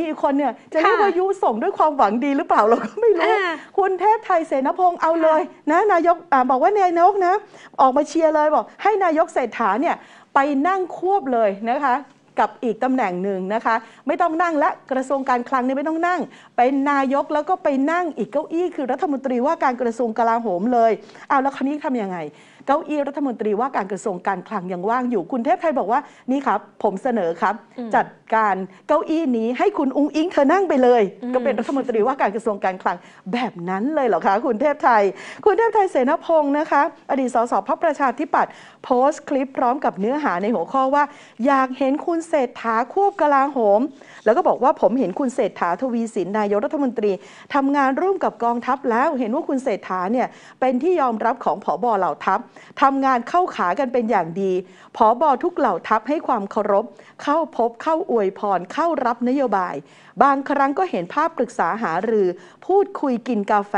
มีอีกคนเนี่ยจะเรียกว่ายุส่งด้วยความหวังดีหรือเปล่าเราก็ไม่รู้คุณเทพไทยเสนพงศ์เอาเลยนะนายกบอกว่านายกนะออกมาเชียร์เลยบอกให้นายกเศรษฐาเนี่ยไปนั่งควบเลยนะคะ กับอีกตำแหน่งหนึ่งนะคะ ไม่ต้องนั่งและกระทรวงการคลังนี่ไม่ต้องนั่งเป็นนายกแล้วก็ไปนั่งอีกเก้าอี้คือรัฐมนตรีว่าการกระทรวงกลาโหมเลยเอาแล้วคราวนี้ทํำยังไงเก้าอี้รัฐมนตรีว่าการกระทรวงการคลังยังว่าง อยู่ คุณเทพไทยบอกว่านี่ครับ ผมเสนอครับ จัดการเก้าอี้นี้ให้คุณอุ้งอิงเธอนั่งไปเลย ก็เป็นรัฐมนตรีว่าการกระทรวงการคลังแบบนั้นเลยเหรอคะคุณเทพไทย คุณเทพไทยเสนาพงศ์นะคะอดีตสส พรประชาธิปัตย์โพสต์คลิปพร้อมกับเนื้อหาในหัวข้อว่าอยากเห็นคุณเศรษฐาควบกลาโหม แล้วก็บอกว่าผมเห็นคุณเศรษฐาทวีสินนายกรัฐมนตรีทำงานร่วมกับกองทัพแล้วเห็นว่าคุณเศรษฐาเนี่ยเป็นที่ยอมรับของผอบอเหล่าทัพทำงานเข้าขากันเป็นอย่างดีผอบอทุกเหล่าทัพให้ความเคารพ เข้าพบเข้าอวยพร เข้ารับนโยบาย บางครั้งก็เห็นภาพปรึกษาหารือ พูดคุยกินกาแฟ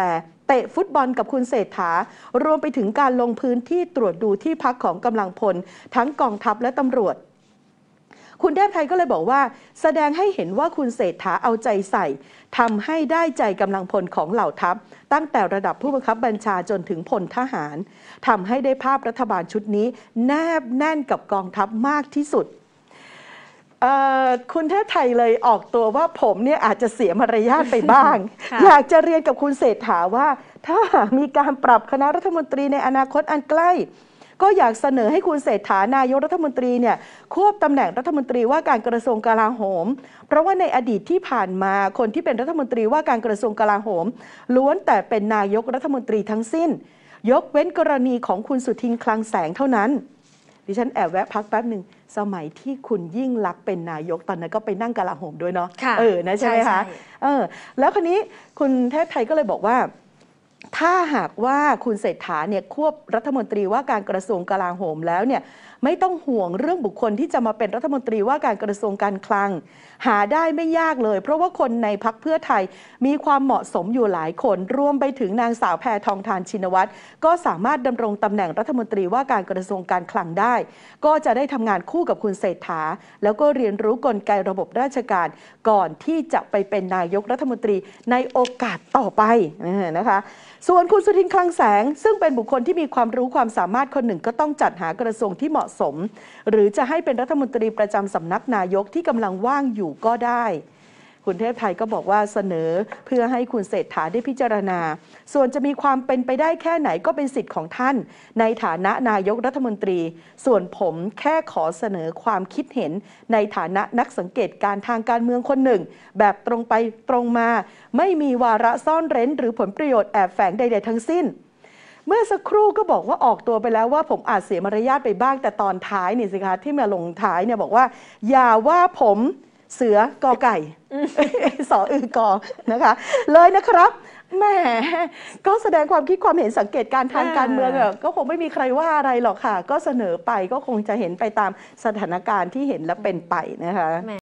เตะฟุตบอลกับคุณเศรษฐา รวมไปถึงการลงพื้นที่ตรวจดูที่พักของกำลังพล ทั้งกองทัพและตำรวจคุณเทพไทยก็เลยบอกว่าแสดงให้เห็นว่าคุณเศรษฐาเอาใจใส่ทำให้ได้ใจกำลังพลของเหล่าทัพ ตั้งแต่ระดับผู้บังคับบัญชาจนถึงพลทหารทำให้ได้ภาพรัฐบาลชุดนี้แนบแน่นกับกองทัพมากที่สุด คุณเทพไทยเลยออกตัวว่าผมเนี่ยอาจจะเสียมารยาทไปบ้าง อยากจะเรียนกับคุณเศรษฐาว่า ถ้ามีการปรับคณะรัฐมนตรีในอนาคตอันใกล้ก็อยากเสนอให้คุณเศรษฐานายกรัฐมนตรีเนี่ยควบตำแหน่งรัฐมนตรีว่าการกระทรวงกลาโหม เพราะว่าในอดีตที่ผ่านมาคนที่เป็นรัฐมนตรีว่าการกระทรวงกลาโหม ล้วนแต่เป็นนายกรัฐมนตรีทั้งสิ้น ยกเว้นกรณีของคุณสุทินคลังแสงเท่านั้น ดิฉันแอบแวะพักแป๊บหนึ่งสมัยที่คุณยิ่งรักเป็นนายกตอนนั้นก็ไปนั่งกลาโหมด้วยเนาะะเออนะใช่ไหมคะเออแล้วคนนี้คุณเทพไทยก็เลยบอกว่าถ้าหากว่าคุณเศรษฐาเนี่ยควบรัฐมนตรีว่าการกระทรวงกลาโหมแล้วเนี่ยไม่ต้องห่วงเรื่องบุคคลที่จะมาเป็นรัฐมนตรีว่าการกระทรวงการคลัง หาได้ไม่ยากเลย เพราะว่าคนในพักเพื่อไทยมีความเหมาะสมอยู่หลายคน รวมไปถึงนางสาวแพทองทานชินวัตรก็สามารถดำรงตำแหน่งรัฐมนตรีว่าการกระทรวงการคลังได้ ก็จะได้ทำงานคู่กับคุณเศรษฐา แล้วก็เรียนรู้กลไกระบบราชการ ก่อนที่จะไปเป็นนายกรัฐมนตรีในโอกาสต่อไปนะคะส่วนคุณสุทินคลังแสง ซึ่งเป็นบุคคลที่มีความรู้ความสามารถคนหนึ่งก็ต้องจัดหากระทรวงที่เหมาะสม หรือจะให้เป็นรัฐมนตรีประจำสำนักนายกที่กำลังว่างอยู่ก็ได้คุณเทพไทยก็บอกว่าเสนอเพื่อให้คุณเศรษฐาได้พิจารณา ส่วนจะมีความเป็นไปได้แค่ไหนก็เป็นสิทธิ์ของท่าน ในฐานะนายกรัฐมนตรี ส่วนผมแค่ขอเสนอความคิดเห็นในฐานะนักสังเกตการทางการเมืองคนหนึ่ง แบบตรงไปตรงมา ไม่มีวาระซ่อนเร้นหรือผลประโยชน์แอบแฝงใดๆทั้งสิ้น เมื่อสักครู่ก็บอกว่าออกตัวไปแล้วว่าผมอาจเสียมารยาทไปบ้างแต่ตอนท้ายนี่สิคะที่มาลงท้ายเนี่ยบอกว่าอย่าว่าผมเสือกอไก่ สออืกอนะคะ เลยนะครับแหมก็แสดงความคิดความเห็นสังเกตการทางการเมืองก็คงไม่มีใครว่าอะไรหรอกค่ะ ก็เสนอไปก็คงจะเห็นไปตามสถานการณ์ที่เห็นและเป็นไปนะคะ